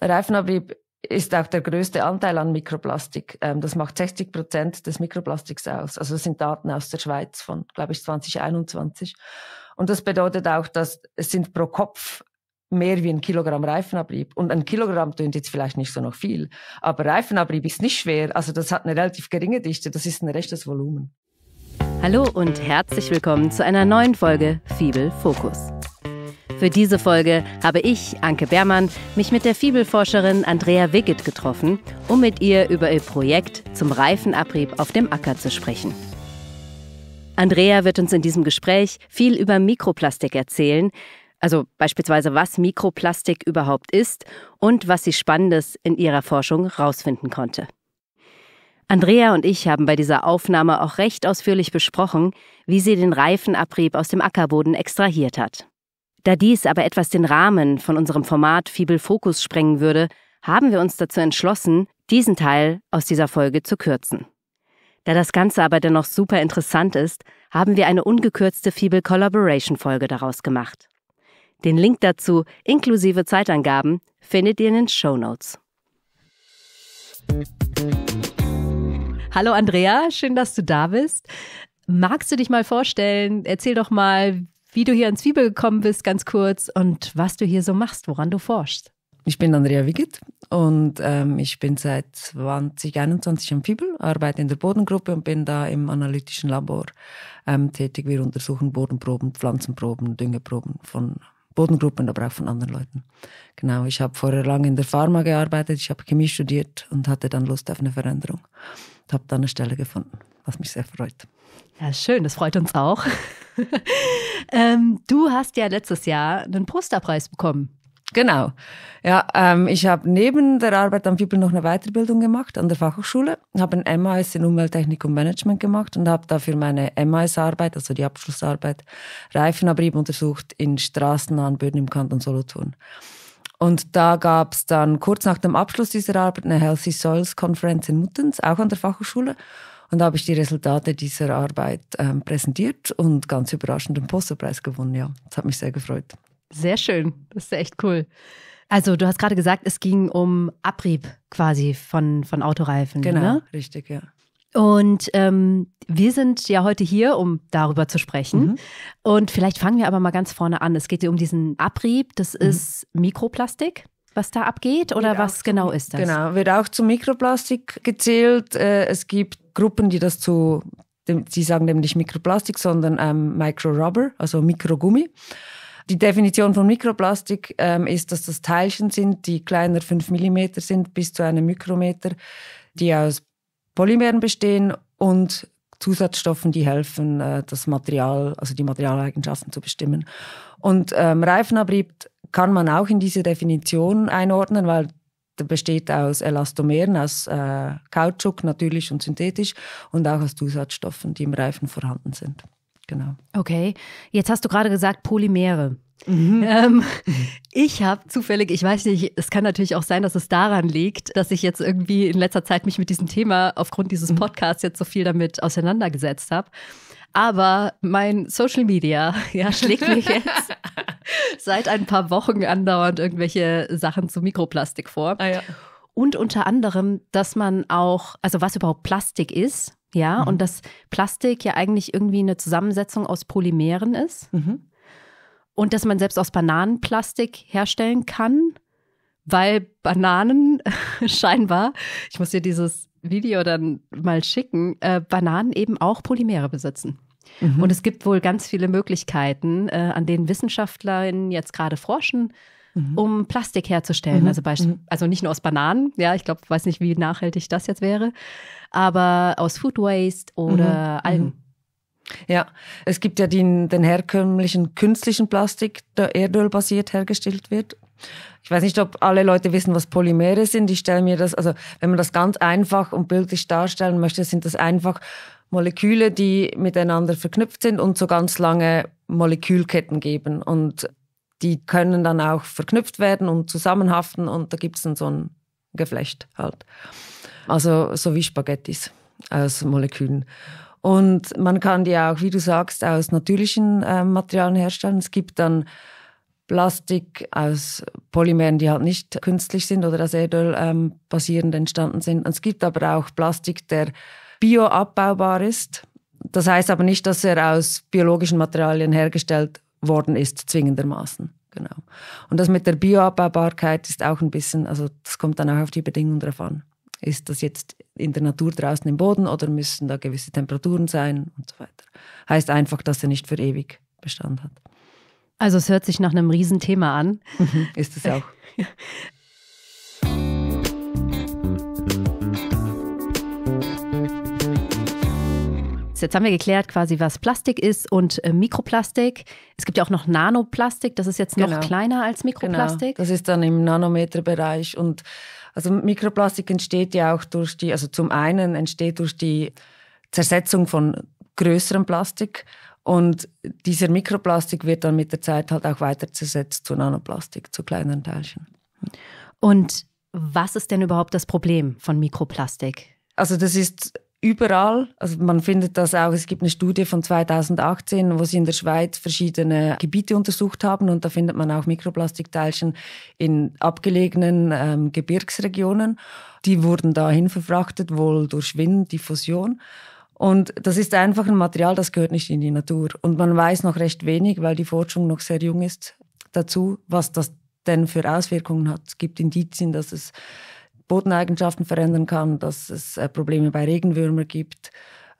Reifenabrieb ist auch der größte Anteil an Mikroplastik. Ähm, das macht 60 Prozent des Mikroplastiks aus. Also das sind Daten aus der Schweiz von, glaube ich, 2021. Und das bedeutet auch, dass es sind pro Kopf mehr wie ein Kilogramm Reifenabrieb. Und ein Kilogramm tönt jetzt vielleicht nicht so noch viel, aber Reifenabrieb ist nicht schwer. Also das hat eine relativ geringe Dichte, das ist ein rechtes Volumen. Hallo und herzlich willkommen zu einer neuen Folge Fibel Fokus. Für diese Folge habe ich, Anke Bermann, mich mit der Fibelforscherin Andrea Wiggett getroffen, um mit ihr über ihr Projekt zum Reifenabrieb auf dem Acker zu sprechen. Andrea wird uns in diesem Gespräch viel über Mikroplastik erzählen, also beispielsweise was Mikroplastik überhaupt ist und was sie Spannendes in ihrer Forschung herausfinden konnte. Andrea und ich haben bei dieser Aufnahme auch recht ausführlich besprochen, wie sie den Reifenabrieb aus dem Ackerboden extrahiert hat. Da dies aber etwas den Rahmen von unserem Format Fibel Fokus sprengen würde, haben wir uns dazu entschlossen, diesen Teil aus dieser Folge zu kürzen. Da das Ganze aber dennoch super interessant ist, haben wir eine ungekürzte Fibel Collaboration Folge daraus gemacht. Den Link dazu inklusive Zeitangaben findet ihr in den Show Notes. Hallo Andrea, schön, dass du da bist. Magst du dich mal vorstellen? Erzähl doch mal, wie du hier in Zwiebel gekommen bist, ganz kurz, und was du hier so machst, woran du forschst. Ich bin Andrea Wigit und ähm, ich bin seit 2021 am Fibel, arbeite in der Bodengruppe und bin da im analytischen Labor ähm, tätig. Wir untersuchen Bodenproben, Pflanzenproben, Düngeproben von Bodengruppen, aber auch von anderen Leuten. Genau, ich habe vorher lange in der Pharma gearbeitet, ich habe Chemie studiert und hatte dann Lust auf eine Veränderung. Habe dann eine Stelle gefunden, was mich sehr freut. Ja, schön, das freut uns auch. ähm, du hast ja letztes Jahr einen Prosterpreis bekommen. Genau. Ja, ähm, ich habe neben der Arbeit am Bibel noch eine Weiterbildung gemacht an der Fachhochschule, habe ein MIS in Umwelttechnik und Management gemacht und habe dafür meine mis arbeit also die Abschlussarbeit, Reifenabrieb untersucht in straßennahen Böden im Kanton Solothurn. Und da gab es dann kurz nach dem Abschluss dieser Arbeit eine Healthy Soils konferenz in Muttens, auch an der Fachhochschule. Und da habe ich die Resultate dieser Arbeit ähm, präsentiert und ganz überraschend den Posterpreis gewonnen. Ja, das hat mich sehr gefreut. Sehr schön, das ist echt cool. Also du hast gerade gesagt, es ging um Abrieb quasi von, von Autoreifen. Genau, ne? richtig, ja. Und ähm, wir sind ja heute hier, um darüber zu sprechen. Mhm. Und vielleicht fangen wir aber mal ganz vorne an. Es geht hier um diesen Abrieb. Das mhm. ist Mikroplastik was da abgeht oder wird was genau ist das? Genau, wird auch zu Mikroplastik gezählt. Äh, es gibt Gruppen, die das zu, sie sagen nämlich nicht Mikroplastik, sondern ähm, Micro-Rubber, also Mikrogummi. Die Definition von Mikroplastik ähm, ist, dass das Teilchen sind, die kleiner 5 mm sind bis zu einem Mikrometer, die aus Polymeren bestehen und Zusatzstoffen, die helfen, äh, das Material, also die Materialeigenschaften zu bestimmen. Und ähm, Reifenabrieb kann man auch in diese Definition einordnen, weil der besteht aus Elastomeren, aus äh, Kautschuk natürlich und synthetisch und auch aus Zusatzstoffen, die im Reifen vorhanden sind. Genau. Okay, jetzt hast du gerade gesagt Polymere. Mhm. Ähm, ich habe zufällig, ich weiß nicht, es kann natürlich auch sein, dass es daran liegt, dass ich jetzt irgendwie in letzter Zeit mich mit diesem Thema aufgrund dieses mhm. Podcasts jetzt so viel damit auseinandergesetzt habe. Aber mein Social Media ja, schlägt mich jetzt seit ein paar Wochen andauernd irgendwelche Sachen zu Mikroplastik vor. Ah, ja. Und unter anderem, dass man auch, also was überhaupt Plastik ist, ja, mhm. und dass Plastik ja eigentlich irgendwie eine Zusammensetzung aus Polymeren ist. Mhm. Und dass man selbst aus Bananen Plastik herstellen kann, weil Bananen scheinbar, ich muss dir dieses Video dann mal schicken, äh, Bananen eben auch Polymere besitzen. Mhm. Und es gibt wohl ganz viele Möglichkeiten, äh, an denen WissenschaftlerInnen jetzt gerade forschen, mhm. um Plastik herzustellen. Mhm. Also, mhm. also nicht nur aus Bananen, ja, ich glaube, weiß nicht, wie nachhaltig das jetzt wäre, aber aus Food Waste oder mhm. Mhm. Algen. Ja, es gibt ja den, den herkömmlichen künstlichen Plastik, der erdölbasiert hergestellt wird. Ich weiß nicht, ob alle Leute wissen, was Polymere sind. Ich stelle mir das, also wenn man das ganz einfach und bildlich darstellen möchte, sind das einfach Moleküle, die miteinander verknüpft sind und so ganz lange Molekülketten geben. Und die können dann auch verknüpft werden und zusammenhaften und da gibt es dann so ein Geflecht halt. Also so wie Spaghettis aus Molekülen. Und man kann die auch, wie du sagst, aus natürlichen äh, Materialien herstellen. Es gibt dann Plastik aus Polymeren, die halt nicht künstlich sind oder das Erdöl ähm, basierend entstanden sind. Und es gibt aber auch Plastik, der bioabbaubar ist. Das heißt aber nicht, dass er aus biologischen Materialien hergestellt worden ist, zwingendermaßen. Genau. Und das mit der Bioabbaubarkeit ist auch ein bisschen, also das kommt dann auch auf die Bedingungen drauf an. Ist das jetzt in der Natur draußen im Boden oder müssen da gewisse Temperaturen sein und so weiter? Heißt einfach, dass er nicht für ewig Bestand hat. Also es hört sich nach einem Riesenthema an. Mhm, ist es auch. Jetzt haben wir geklärt, quasi, was Plastik ist und äh, Mikroplastik. Es gibt ja auch noch Nanoplastik, das ist jetzt noch genau. kleiner als genau. Mikroplastik. Genau. Das ist dann im Nanometerbereich. Und also Mikroplastik entsteht ja auch durch die, also zum einen entsteht durch die Zersetzung von größerem Plastik und dieser Mikroplastik wird dann mit der Zeit halt auch weiter zersetzt zu Nanoplastik, zu kleineren Teilchen. Und was ist denn überhaupt das Problem von Mikroplastik? Also das ist überall. Also man findet das auch. Es gibt eine Studie von 2018, wo sie in der Schweiz verschiedene Gebiete untersucht haben und da findet man auch Mikroplastikteilchen in abgelegenen ähm, Gebirgsregionen. Die wurden dahin verfrachtet, wohl durch Wind, Diffusion. Und das ist einfach ein Material, das gehört nicht in die Natur. Und man weiß noch recht wenig, weil die Forschung noch sehr jung ist, dazu, was das denn für Auswirkungen hat. Es gibt Indizien, dass es Bodeneigenschaften verändern kann, dass es äh, Probleme bei Regenwürmer gibt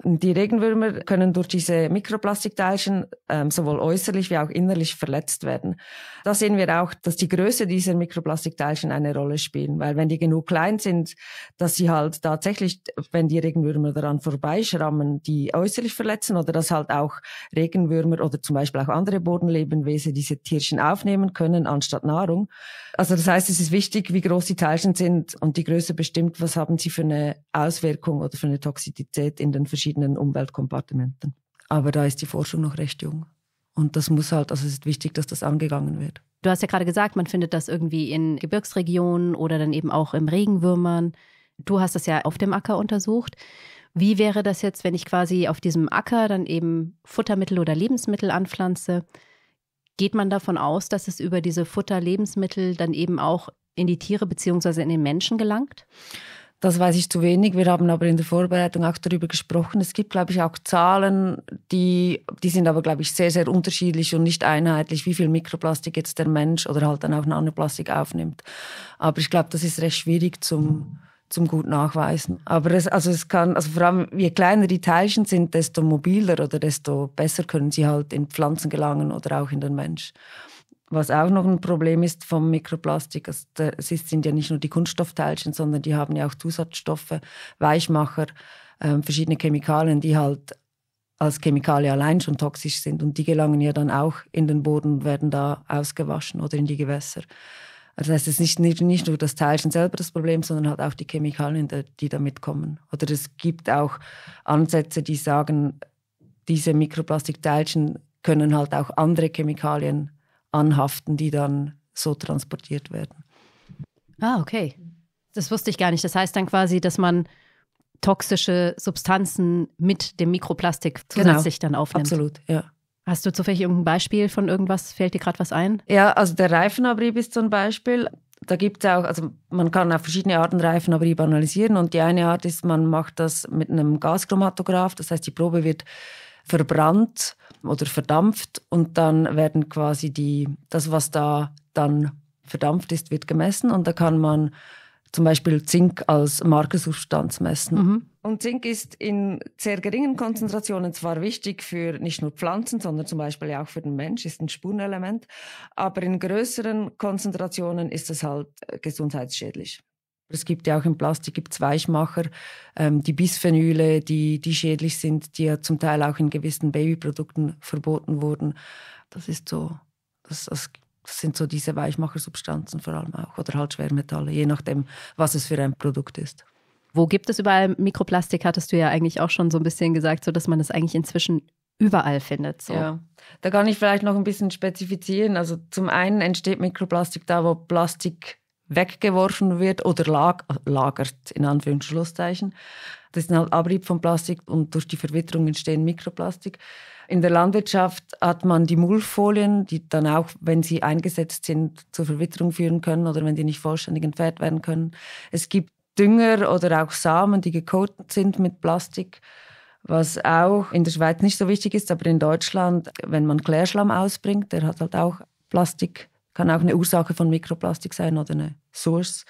die Regenwürmer können durch diese Mikroplastikteilchen ähm, sowohl äußerlich wie auch innerlich verletzt werden. Da sehen wir auch, dass die Größe dieser Mikroplastikteilchen eine Rolle spielen, weil wenn die genug klein sind, dass sie halt tatsächlich, wenn die Regenwürmer daran vorbeischrammen, die äußerlich verletzen oder dass halt auch Regenwürmer oder zum Beispiel auch andere Bodenlebenwesen diese Tierchen aufnehmen können anstatt Nahrung. Also das heißt, es ist wichtig, wie groß die Teilchen sind und die Größe bestimmt, was haben sie für eine Auswirkung oder für eine Toxizität in den verschiedenen verschiedenen Umweltkompartimenten. Aber da ist die Forschung noch recht jung. Und das muss halt, also es ist wichtig, dass das angegangen wird. Du hast ja gerade gesagt, man findet das irgendwie in Gebirgsregionen oder dann eben auch im Regenwürmern. Du hast das ja auf dem Acker untersucht. Wie wäre das jetzt, wenn ich quasi auf diesem Acker dann eben Futtermittel oder Lebensmittel anpflanze? Geht man davon aus, dass es über diese Futter-Lebensmittel dann eben auch in die Tiere bzw. in den Menschen gelangt? Das weiß ich zu wenig. Wir haben aber in der Vorbereitung auch darüber gesprochen. Es gibt, glaube ich, auch Zahlen, die, die sind aber, glaube ich, sehr, sehr unterschiedlich und nicht einheitlich, wie viel Mikroplastik jetzt der Mensch oder halt dann auch Nanoplastik aufnimmt. Aber ich glaube, das ist recht schwierig zum, zum gut nachweisen. Aber es, also es kann, also vor allem, je kleiner die Teilchen sind, desto mobiler oder desto besser können sie halt in Pflanzen gelangen oder auch in den Mensch. Was auch noch ein Problem ist vom Mikroplastik, also es sind ja nicht nur die Kunststoffteilchen, sondern die haben ja auch Zusatzstoffe, Weichmacher, äh, verschiedene Chemikalien, die halt als Chemikalie allein schon toxisch sind und die gelangen ja dann auch in den Boden und werden da ausgewaschen oder in die Gewässer. Also das heißt, es ist nicht, nicht, nicht nur das Teilchen selber das Problem, sondern halt auch die Chemikalien, die damit kommen. Oder es gibt auch Ansätze, die sagen, diese Mikroplastikteilchen können halt auch andere Chemikalien anhaften, die dann so transportiert werden. Ah, okay. Das wusste ich gar nicht. Das heißt dann quasi, dass man toxische Substanzen mit dem Mikroplastik genau. zusätzlich genau. dann aufnimmt. Absolut, ja. Hast du zufällig irgendein Beispiel von irgendwas? Fällt dir gerade was ein? Ja, also der Reifenabrieb ist so ein Beispiel. Da gibt es auch, also man kann auf verschiedene Arten Reifenabrieb analysieren und die eine Art ist, man macht das mit einem Gaschromatograph, das heißt die Probe wird verbrannt oder verdampft und dann werden quasi die, das, was da dann verdampft ist, wird gemessen und da kann man zum Beispiel Zink als Markersubstanz messen. Mhm. Und Zink ist in sehr geringen Konzentrationen zwar wichtig für nicht nur Pflanzen, sondern zum Beispiel auch für den Mensch, ist ein Spurenelement, aber in größeren Konzentrationen ist es halt äh, gesundheitsschädlich. Es gibt ja auch im Plastik gibt's Weichmacher, ähm, die Bisphenyle, die, die schädlich sind, die ja zum Teil auch in gewissen Babyprodukten verboten wurden. Das ist so, das, das sind so diese Weichmachersubstanzen vor allem auch oder halt Schwermetalle, je nachdem, was es für ein Produkt ist. Wo gibt es überall Mikroplastik? Hattest du ja eigentlich auch schon so ein bisschen gesagt, so dass man das eigentlich inzwischen überall findet. So. Ja, da kann ich vielleicht noch ein bisschen spezifizieren. Also zum einen entsteht Mikroplastik da, wo Plastik weggeworfen wird oder lag, lagert, in Anführungszeichen. Das ist ein Abrieb von Plastik und durch die Verwitterung entstehen Mikroplastik. In der Landwirtschaft hat man die Mulchfolien, die dann auch, wenn sie eingesetzt sind, zur Verwitterung führen können oder wenn die nicht vollständig entfernt werden können. Es gibt Dünger oder auch Samen, die gecoated sind mit Plastik, was auch in der Schweiz nicht so wichtig ist, aber in Deutschland, wenn man Klärschlamm ausbringt, der hat halt auch Plastik kann auch eine Ursache von Mikroplastik sein oder eine Source.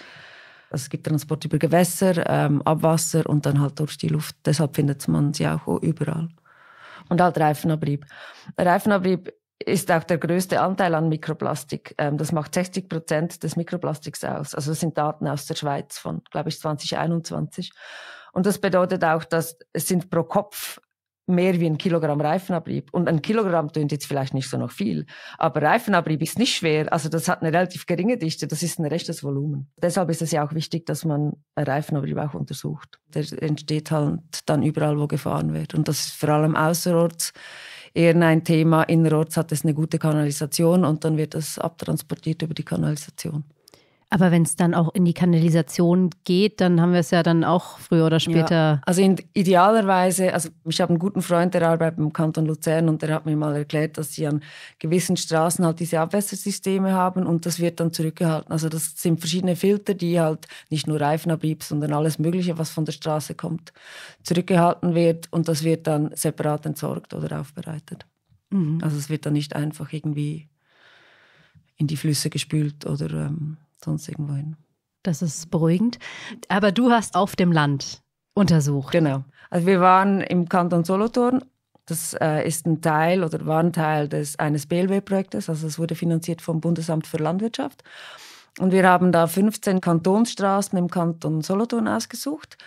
Also es gibt Transport über Gewässer, ähm, Abwasser und dann halt durch die Luft. Deshalb findet man sie auch überall. Und halt Reifenabrieb. Reifenabrieb ist auch der größte Anteil an Mikroplastik. Ähm, das macht 60 Prozent des Mikroplastiks aus. Also das sind Daten aus der Schweiz von, glaube ich, 2021. Und das bedeutet auch, dass es sind pro Kopf mehr wie ein Kilogramm Reifenabrieb. Und ein Kilogramm tönt jetzt vielleicht nicht so noch viel, aber Reifenabrieb ist nicht schwer. Also das hat eine relativ geringe Dichte, das ist ein rechtes Volumen. Deshalb ist es ja auch wichtig, dass man Reifenabrieb auch untersucht. Der entsteht halt dann überall, wo gefahren wird. Und das ist vor allem außerorts eher ein Thema. Innerorts hat es eine gute Kanalisation und dann wird das abtransportiert über die Kanalisation. Aber wenn es dann auch in die Kanalisation geht, dann haben wir es ja dann auch früher oder später. Ja, also in, idealerweise, also ich habe einen guten Freund, der arbeitet im Kanton Luzern und der hat mir mal erklärt, dass sie an gewissen Straßen halt diese Abwässersysteme haben und das wird dann zurückgehalten. Also das sind verschiedene Filter, die halt nicht nur Reifenabrieb, sondern alles Mögliche, was von der Straße kommt, zurückgehalten wird und das wird dann separat entsorgt oder aufbereitet. Mhm. Also es wird dann nicht einfach irgendwie in die Flüsse gespült oder ähm, sonst irgendwo hin. Das ist beruhigend. Aber du hast auf dem Land untersucht. Genau. Also wir waren im Kanton Solothurn. Das äh, ist ein Teil oder war ein Teil des, eines BLW-Projektes. Also es wurde finanziert vom Bundesamt für Landwirtschaft. Und wir haben da 15 Kantonsstraßen im Kanton Solothurn ausgesucht,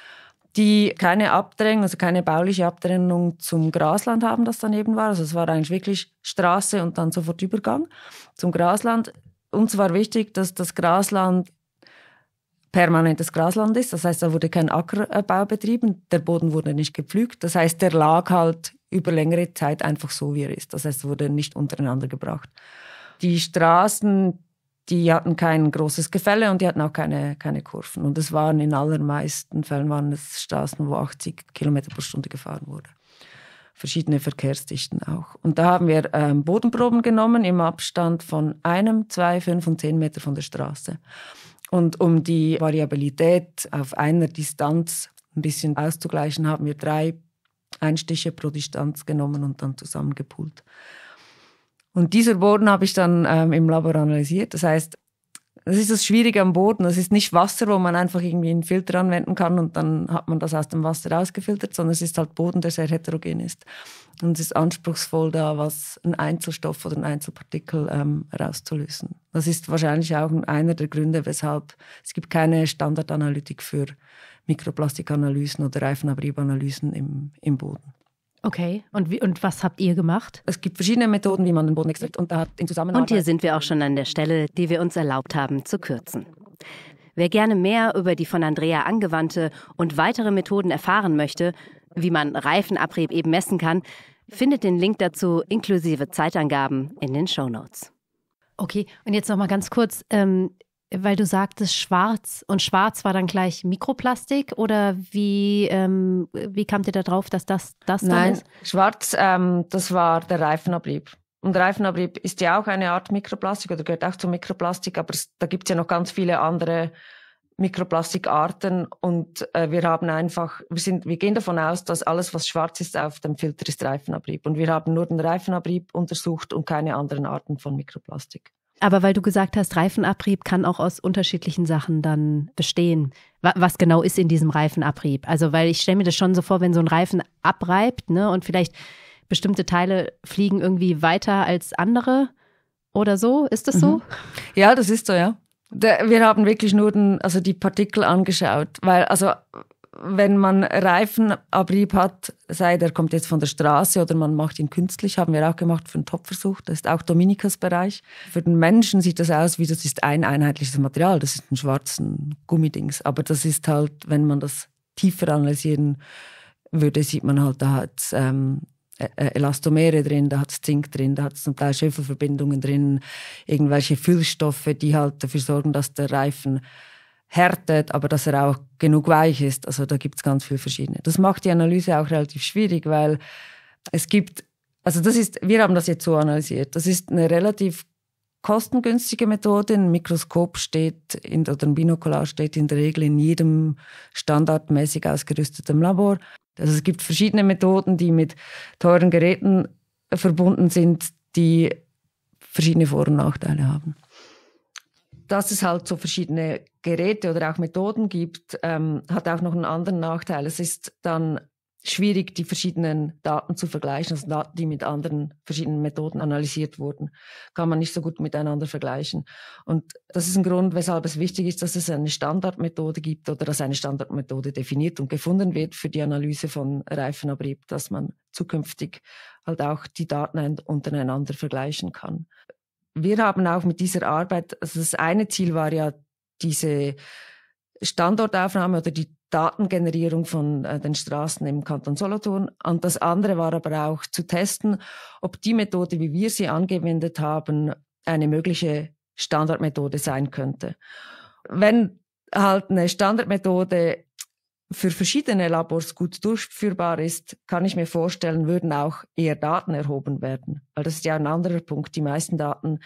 die keine Abtrennung, also keine bauliche Abtrennung zum Grasland haben, das daneben war. Also es war eigentlich wirklich Straße und dann sofort Übergang zum Grasland. Uns war wichtig, dass das Grasland permanentes Grasland ist. Das heißt, da wurde kein Ackerbau betrieben, der Boden wurde nicht gepflügt. Das heißt, der lag halt über längere Zeit einfach so, wie er ist. Das heißt, wurde nicht untereinander gebracht. Die Straßen, die hatten kein großes Gefälle und die hatten auch keine, keine Kurven. Und es waren in allermeisten Fällen waren es Straßen, wo 80 km pro Stunde gefahren wurde verschiedene Verkehrsdichten auch. Und da haben wir ähm, Bodenproben genommen im Abstand von einem, zwei, fünf und zehn Meter von der Straße. Und um die Variabilität auf einer Distanz ein bisschen auszugleichen, haben wir drei Einstiche pro Distanz genommen und dann zusammengepult. Und dieser Boden habe ich dann ähm, im Labor analysiert. Das heißt, das ist das Schwierige am Boden. Das ist nicht Wasser, wo man einfach irgendwie einen Filter anwenden kann und dann hat man das aus dem Wasser rausgefiltert, sondern es ist halt Boden, der sehr heterogen ist. Und es ist anspruchsvoll, da was, ein Einzelstoff oder ein Einzelpartikel ähm, rauszulösen. Das ist wahrscheinlich auch einer der Gründe, weshalb es gibt keine Standardanalytik für Mikroplastikanalysen oder Reifenabriebanalysen im, im Boden. Okay, und, wie, und was habt ihr gemacht? Es gibt verschiedene Methoden, wie man den Boden extrahiert. Und, da in Zusammenarbeit und hier sind wir auch schon an der Stelle, die wir uns erlaubt haben zu kürzen. Wer gerne mehr über die von Andrea angewandte und weitere Methoden erfahren möchte, wie man Reifenabrieb eben messen kann, findet den Link dazu inklusive Zeitangaben in den Show Notes. Okay, und jetzt nochmal ganz kurz. Ähm, weil du sagtest schwarz und schwarz war dann gleich Mikroplastik oder wie, ähm, wie kamt ihr da drauf, dass das das Nein, ist? schwarz, ähm, das war der Reifenabrieb. Und Reifenabrieb ist ja auch eine Art Mikroplastik oder gehört auch zu Mikroplastik, aber es, da gibt's ja noch ganz viele andere Mikroplastikarten und äh, wir haben einfach, wir sind, wir gehen davon aus, dass alles, was schwarz ist auf dem Filter, ist Reifenabrieb. Und wir haben nur den Reifenabrieb untersucht und keine anderen Arten von Mikroplastik. Aber weil du gesagt hast, Reifenabrieb kann auch aus unterschiedlichen Sachen dann bestehen. Was genau ist in diesem Reifenabrieb? Also, weil ich stelle mir das schon so vor, wenn so ein Reifen abreibt, ne, und vielleicht bestimmte Teile fliegen irgendwie weiter als andere oder so. Ist das so? Mhm. Ja, das ist so, ja. Wir haben wirklich nur den, also die Partikel angeschaut, weil also wenn man Reifenabrieb hat, sei der kommt jetzt von der Straße oder man macht ihn künstlich, haben wir auch gemacht für einen Topfversuch. Das ist auch Dominikas Bereich. Für den Menschen sieht das aus wie, das ist ein einheitliches Material, das ist ein schwarzen Gummidings. Aber das ist halt, wenn man das tiefer analysieren würde, sieht man halt, da hat ähm, e-, e-, Elastomere drin, da hat Zink drin, da hat es zum Teil Schwefelverbindungen drin, irgendwelche Füllstoffe, die halt dafür sorgen, dass der Reifen härtet, aber dass er auch genug weich ist. Also da gibt's ganz viel verschiedene. Das macht die Analyse auch relativ schwierig, weil es gibt, also das ist, wir haben das jetzt so analysiert, das ist eine relativ kostengünstige Methode. Ein Mikroskop steht in, oder ein Binokular steht in der Regel in jedem standardmäßig ausgerüsteten Labor. Also es gibt verschiedene Methoden, die mit teuren Geräten verbunden sind, die verschiedene Vor- und Nachteile haben. Dass es halt so verschiedene Geräte oder auch Methoden gibt, ähm, hat auch noch einen anderen Nachteil. Es ist dann schwierig, die verschiedenen Daten zu vergleichen, also Daten, die mit anderen verschiedenen Methoden analysiert wurden, kann man nicht so gut miteinander vergleichen. Und das ist ein Grund, weshalb es wichtig ist, dass es eine Standardmethode gibt oder dass eine Standardmethode definiert und gefunden wird für die Analyse von Reifenabrieb, dass man zukünftig halt auch die Daten untereinander vergleichen kann. Wir haben auch mit dieser Arbeit, also das eine Ziel war ja, diese Standortaufnahme oder die Datengenerierung von äh, den Straßen im Kanton Solothurn. Und das andere war aber auch zu testen, ob die Methode, wie wir sie angewendet haben, eine mögliche Standardmethode sein könnte. Wenn halt eine Standardmethode für verschiedene Labors gut durchführbar ist, kann ich mir vorstellen, würden auch eher Daten erhoben werden. Weil das ist ja ein anderer Punkt. Die meisten Daten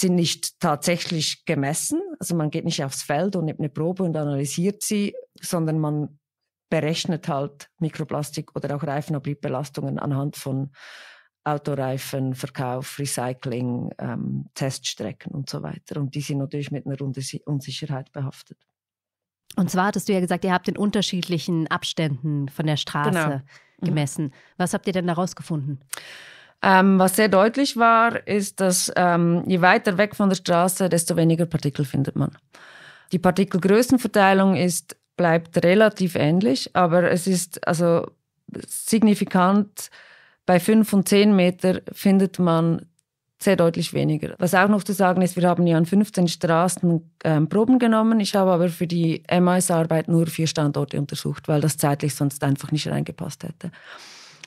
sind nicht tatsächlich gemessen. Also man geht nicht aufs Feld und nimmt eine Probe und analysiert sie, sondern man berechnet halt Mikroplastik oder auch Reifenabriebbelastungen anhand von Autoreifen, Verkauf, Recycling, ähm, Teststrecken und so weiter. Und die sind natürlich mit einer Unsicherheit behaftet. Und zwar hattest du ja gesagt, ihr habt in unterschiedlichen Abständen von der Straße genau. Mhm. gemessen. Mhm. Was habt ihr denn da rausgefunden? Ähm, was sehr deutlich war, ist, dass ähm, je weiter weg von der Straße, desto weniger Partikel findet man. Die Partikelgrößenverteilung ist, bleibt relativ ähnlich, aber es ist also signifikant, bei fünf und zehn Meter findet man sehr deutlich weniger. Was auch noch zu sagen ist, wir haben ja an 15 Straßen ähm, Proben genommen. Ich habe aber für die MIS-Arbeit nur vier Standorte untersucht, weil das zeitlich sonst einfach nicht reingepasst hätte.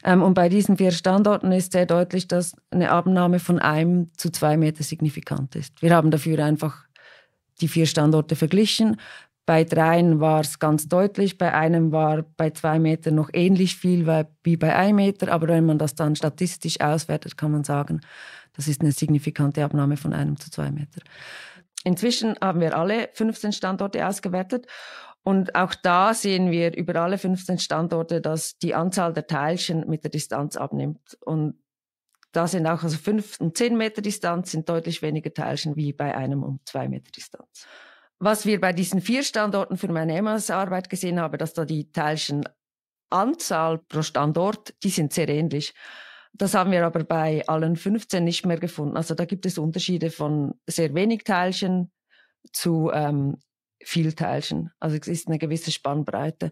Ähm, und bei diesen vier Standorten ist sehr deutlich, dass eine Abnahme von einem zu zwei Meter signifikant ist. Wir haben dafür einfach die vier Standorte verglichen. Bei dreien war es ganz deutlich, bei einem war bei zwei Metern noch ähnlich viel wie bei einem Meter, aber wenn man das dann statistisch auswertet, kann man sagen, das ist eine signifikante Abnahme von einem zu zwei Meter. Inzwischen haben wir alle 15 Standorte ausgewertet und auch da sehen wir über alle 15 Standorte, dass die Anzahl der Teilchen mit der Distanz abnimmt. Und da sind auch also 5 und 10 Meter Distanz sind deutlich weniger Teilchen wie bei einem und 2 Meter Distanz. Was wir bei diesen vier Standorten für meine EMAS-Arbeit gesehen haben, dass da die Teilchenanzahl pro Standort, die sind sehr ähnlich. Das haben wir aber bei allen 15 nicht mehr gefunden. Also da gibt es Unterschiede von sehr wenig Teilchen zu ähm, viel Teilchen. Also es ist eine gewisse Spannbreite.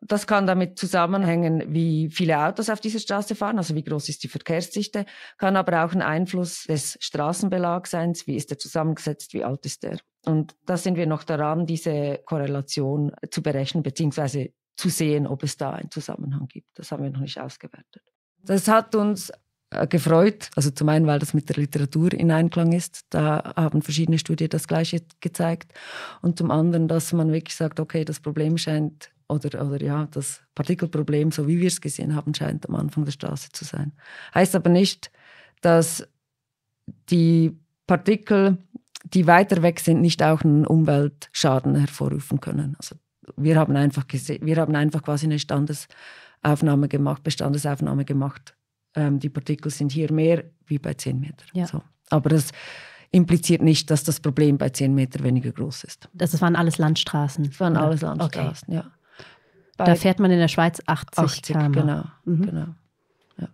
Das kann damit zusammenhängen, wie viele Autos auf dieser Straße fahren, also wie groß ist die Verkehrsdichte, kann aber auch ein Einfluss des Straßenbelags sein, wie ist der zusammengesetzt, wie alt ist der. Und da sind wir noch daran, diese Korrelation zu berechnen, beziehungsweise zu sehen, ob es da einen Zusammenhang gibt. Das haben wir noch nicht ausgewertet. Das hat uns äh, gefreut. Also zum einen, weil das mit der Literatur in Einklang ist. Da haben verschiedene Studien das Gleiche gezeigt. Und zum anderen, dass man wirklich sagt, okay, das Problem scheint oder, oder ja, das Partikelproblem, so wie wir es gesehen haben, scheint am Anfang der Straße zu sein. Heißt aber nicht, dass die Partikel, die weiter weg sind, nicht auch einen Umweltschaden hervorrufen können. Also wir haben einfach gesehen, wir haben einfach quasi eine Standesaufnahme gemacht, Bestandesaufnahme gemacht ähm, die Partikel sind hier mehr wie bei 10 Metern. Ja. So. Aber das impliziert nicht, dass das Problem bei 10 Meter weniger groß ist. Das waren alles Landstraßen. Das waren alles Landstraßen, okay. ja. Bei da fährt man in der Schweiz 80, 80 km. Genau, mhm. genau. Ja.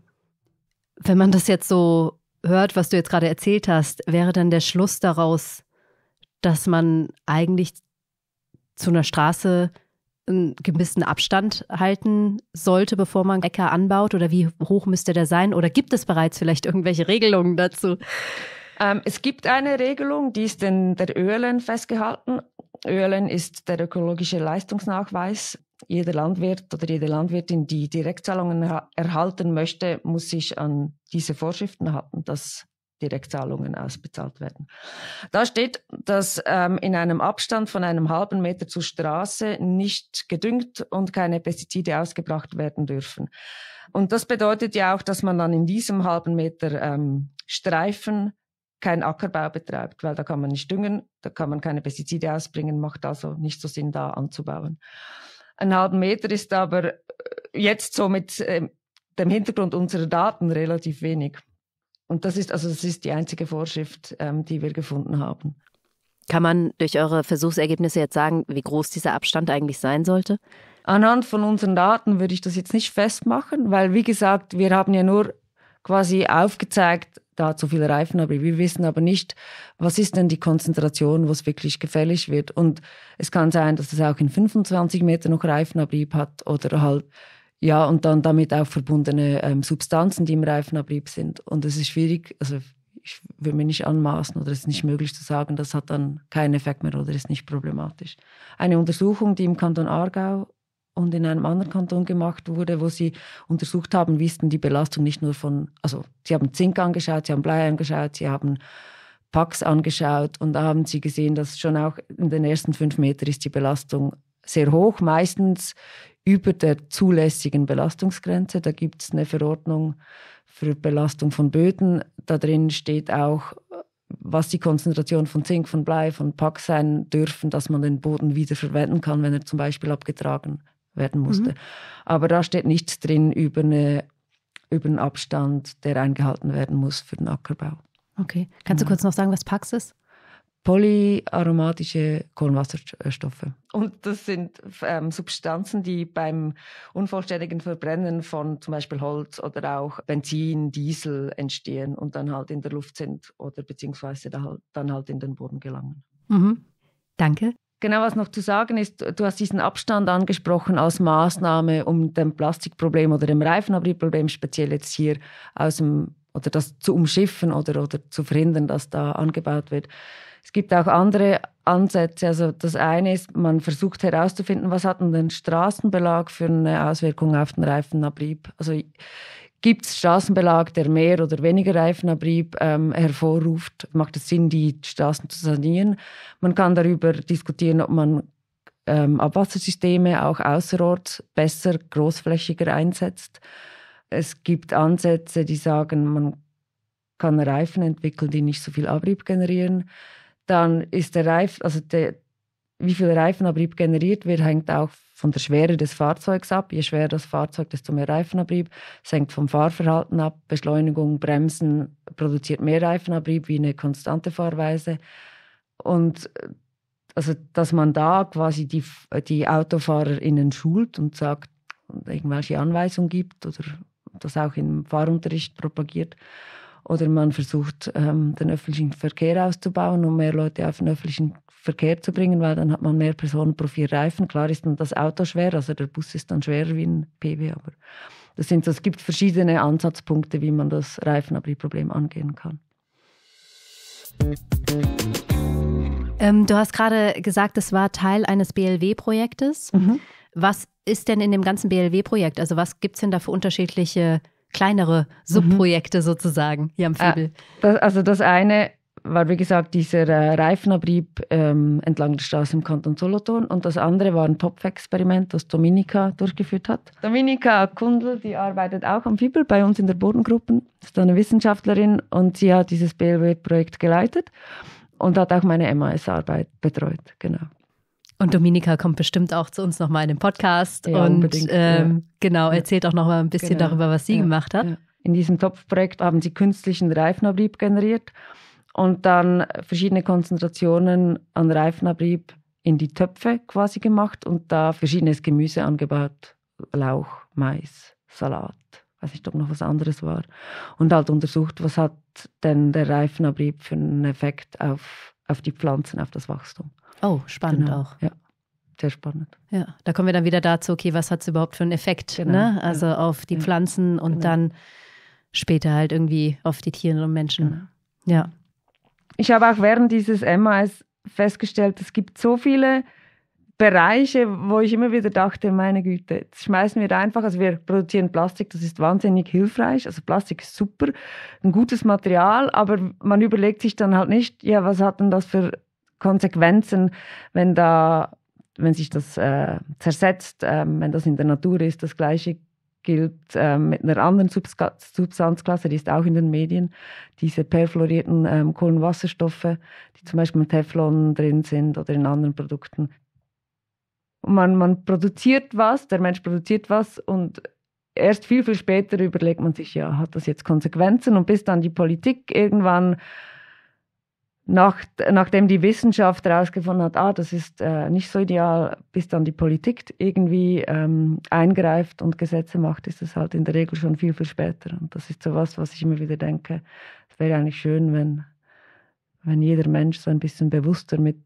Wenn man das jetzt so hört, was du jetzt gerade erzählt hast, wäre dann der Schluss daraus, dass man eigentlich zu einer Straße einen gewissen Abstand halten sollte, bevor man Äcker anbaut? Oder wie hoch müsste der sein? Oder gibt es bereits vielleicht irgendwelche Regelungen dazu? Ähm, es gibt eine Regelung, die ist in der ÖLN festgehalten. ÖLN ist der ökologische Leistungsnachweis. Jeder Landwirt oder jede Landwirtin, die Direktzahlungen erhalten möchte, muss sich an diese Vorschriften halten. Das Direktzahlungen ausbezahlt werden. Da steht, dass ähm, in einem Abstand von einem halben Meter zur Straße nicht gedüngt und keine Pestizide ausgebracht werden dürfen. Und das bedeutet ja auch, dass man dann in diesem halben Meter ähm, Streifen keinen Ackerbau betreibt, weil da kann man nicht düngen, da kann man keine Pestizide ausbringen, macht also nicht so Sinn, da anzubauen. Ein halben Meter ist aber äh, jetzt so mit äh, dem Hintergrund unserer Daten relativ wenig. Und das ist also das ist die einzige Vorschrift, ähm, die wir gefunden haben. Kann man durch eure Versuchsergebnisse jetzt sagen, wie groß dieser Abstand eigentlich sein sollte? Anhand von unseren Daten würde ich das jetzt nicht festmachen, weil wie gesagt, wir haben ja nur quasi aufgezeigt, da zu so viel Reifenabrieb. Wir wissen aber nicht, was ist denn die Konzentration, was wirklich gefällig wird. Und es kann sein, dass es auch in 25 Metern noch Reifenabrieb hat oder halt ja, und dann damit auch verbundene ähm, Substanzen, die im Reifenabrieb sind. Und es ist schwierig, also ich will mir nicht anmaßen oder es ist nicht möglich zu sagen, das hat dann keinen Effekt mehr oder ist nicht problematisch. Eine Untersuchung, die im Kanton Aargau und in einem anderen Kanton gemacht wurde, wo sie untersucht haben, wie die Belastung nicht nur von, also sie haben Zink angeschaut, sie haben Blei angeschaut, sie haben Pax angeschaut und da haben sie gesehen, dass schon auch in den ersten fünf Metern ist die Belastung sehr hoch, meistens über der zulässigen Belastungsgrenze. Da gibt es eine Verordnung für Belastung von Böden. Da drin steht auch, was die Konzentration von Zink, von Blei, von Pack sein dürfen, dass man den Boden wieder verwenden kann, wenn er zum Beispiel abgetragen werden musste. Mhm. Aber da steht nichts drin über, eine, über einen Abstand, der eingehalten werden muss für den Ackerbau. Okay. Kannst du genau. kurz noch sagen, was Pax ist? polyaromatische Kohlenwasserstoffe. Und das sind ähm, Substanzen, die beim unvollständigen Verbrennen von zum Beispiel Holz oder auch Benzin, Diesel entstehen und dann halt in der Luft sind oder beziehungsweise halt, dann halt in den Boden gelangen. Mhm. Danke. Genau, was noch zu sagen ist, du hast diesen Abstand angesprochen als Maßnahme, um dem Plastikproblem oder dem Reifenabtriebproblem speziell jetzt hier aus dem, oder das zu umschiffen oder, oder zu verhindern, dass da angebaut wird. Es gibt auch andere Ansätze. Also das eine ist, man versucht herauszufinden, was hat denn den Straßenbelag für eine Auswirkung auf den Reifenabrieb. Also gibt es Straßenbelag, der mehr oder weniger Reifenabrieb ähm, hervorruft? Macht es Sinn, die Straßen zu sanieren? Man kann darüber diskutieren, ob man ähm, Abwassersysteme auch außerorts besser, großflächiger einsetzt. Es gibt Ansätze, die sagen, man kann Reifen entwickeln, die nicht so viel Abrieb generieren dann ist der Reif, also der, wie viel Reifenabrieb generiert wird, hängt auch von der Schwere des Fahrzeugs ab. Je schwerer das Fahrzeug, desto mehr Reifenabrieb. Es hängt vom Fahrverhalten ab. Beschleunigung, Bremsen produziert mehr Reifenabrieb wie eine konstante Fahrweise. Und äh, also, dass man da quasi die, die AutofahrerInnen schult und sagt und irgendwelche Anweisungen gibt oder das auch im Fahrunterricht propagiert. Oder man versucht, ähm, den öffentlichen Verkehr auszubauen, um mehr Leute auf den öffentlichen Verkehr zu bringen, weil dann hat man mehr Personen pro vier Reifen. Klar ist dann das Auto schwer, also der Bus ist dann schwerer wie ein PW, aber das sind es gibt verschiedene Ansatzpunkte, wie man das reifenabri angehen kann. Ähm, du hast gerade gesagt, es war Teil eines BLW-Projektes. Mhm. Was ist denn in dem ganzen BLW-Projekt? Also was gibt es denn da für unterschiedliche kleinere mhm. Subprojekte mhm. sozusagen hier am äh, Fiebel? Das, also das eine war, wie gesagt, dieser äh, Reifenabrieb ähm, entlang der Straße im Kanton Solothurn. Und das andere war ein Topfexperiment, das Dominika durchgeführt hat. Dominika Kundl, die arbeitet auch am Fibel bei uns in der Bodengruppe, ist eine Wissenschaftlerin und sie hat dieses BLW-Projekt geleitet und hat auch meine MAS-Arbeit betreut. Genau. Und Dominika kommt bestimmt auch zu uns nochmal in den Podcast ja, und ähm, ja. genau erzählt auch nochmal ein bisschen genau. darüber, was sie ja. gemacht hat. In diesem Topfprojekt haben sie künstlichen Reifenabrieb generiert und dann verschiedene Konzentrationen an Reifenabrieb in die Töpfe quasi gemacht und da verschiedenes Gemüse angebaut. Lauch, Mais, Salat, weiß nicht, ob noch was anderes war. Und halt untersucht, was hat denn der Reifenabrieb für einen Effekt auf auf die Pflanzen, auf das Wachstum. Oh, spannend genau. auch. Ja, sehr spannend. Ja, da kommen wir dann wieder dazu, okay, was hat es überhaupt für einen Effekt? Ne? Genau. Ne? Also ja. auf die ja. Pflanzen und genau. dann später halt irgendwie auf die Tiere und Menschen. Genau. Ja. Ich habe auch während dieses MAS festgestellt, es gibt so viele Bereiche, wo ich immer wieder dachte, meine Güte, jetzt schmeißen wir einfach, also wir produzieren Plastik, das ist wahnsinnig hilfreich, also Plastik ist super, ein gutes Material, aber man überlegt sich dann halt nicht, ja, was hat denn das für Konsequenzen, wenn da, wenn sich das äh, zersetzt, äh, wenn das in der Natur ist, das gleiche gilt äh, mit einer anderen Subska Substanzklasse, die ist auch in den Medien, diese perfluorierten ähm, Kohlenwasserstoffe, die zum Beispiel im Teflon drin sind oder in anderen Produkten, man, man produziert was, der Mensch produziert was und erst viel, viel später überlegt man sich, ja, hat das jetzt Konsequenzen? Und bis dann die Politik irgendwann, nach, nachdem die Wissenschaft herausgefunden hat, ah, das ist äh, nicht so ideal, bis dann die Politik irgendwie ähm, eingreift und Gesetze macht, ist es halt in der Regel schon viel, viel später. Und das ist so was, was ich immer wieder denke. Es wäre eigentlich schön, wenn, wenn jeder Mensch so ein bisschen bewusster mit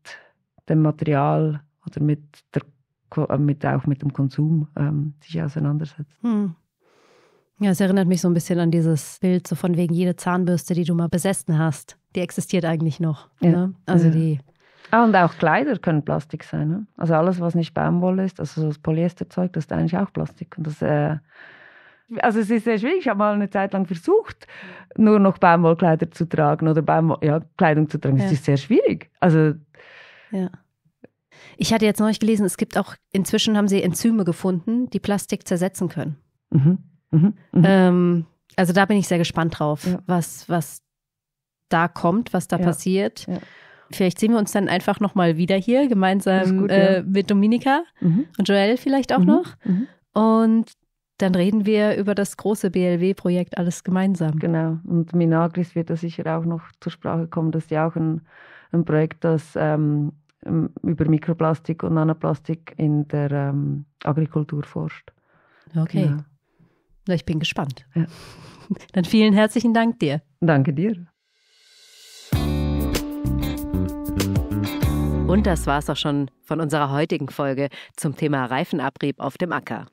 dem Material oder mit der äh, mit, auch mit dem Konsum ähm, sich auseinandersetzt. Hm. Ja, es erinnert mich so ein bisschen an dieses Bild, so von wegen jede Zahnbürste, die du mal besessen hast, die existiert eigentlich noch. Ja. Ne? Also ja. die. Ah, und auch Kleider können Plastik sein. Ne? Also alles, was nicht Baumwolle ist, also das Polyesterzeug, das ist eigentlich auch Plastik. Und das, äh, also es ist sehr schwierig. Ich habe mal eine Zeit lang versucht, nur noch Baumwollkleider zu tragen oder Baumwoll ja, Kleidung zu tragen. Das ja. ist sehr schwierig. Also ja. Ich hatte jetzt neulich gelesen, es gibt auch, inzwischen haben sie Enzyme gefunden, die Plastik zersetzen können. Mhm. Mhm. Mhm. Ähm, also da bin ich sehr gespannt drauf, ja. was, was da kommt, was da ja. passiert. Ja. Vielleicht sehen wir uns dann einfach nochmal wieder hier, gemeinsam gut, äh, mit Dominika mhm. und Joel vielleicht auch mhm. noch. Mhm. Und dann reden wir über das große BLW-Projekt alles gemeinsam. Genau. Und Minagris wird da sicher auch noch zur Sprache kommen. Das ist ja auch ein, ein Projekt, das ähm, ähm, über Mikroplastik und Nanoplastik in der ähm, Agrikultur forscht. Okay. Ja. Genau. Na, ich bin gespannt. Ja. Dann vielen herzlichen Dank dir. Danke dir. Und das war's auch schon von unserer heutigen Folge zum Thema Reifenabrieb auf dem Acker.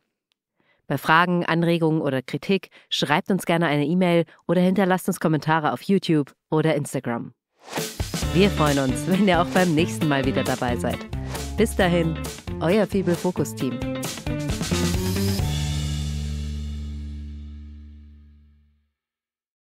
Bei Fragen, Anregungen oder Kritik schreibt uns gerne eine E-Mail oder hinterlasst uns Kommentare auf YouTube oder Instagram. Wir freuen uns, wenn ihr auch beim nächsten Mal wieder dabei seid. Bis dahin, euer Fibel Fokus Team.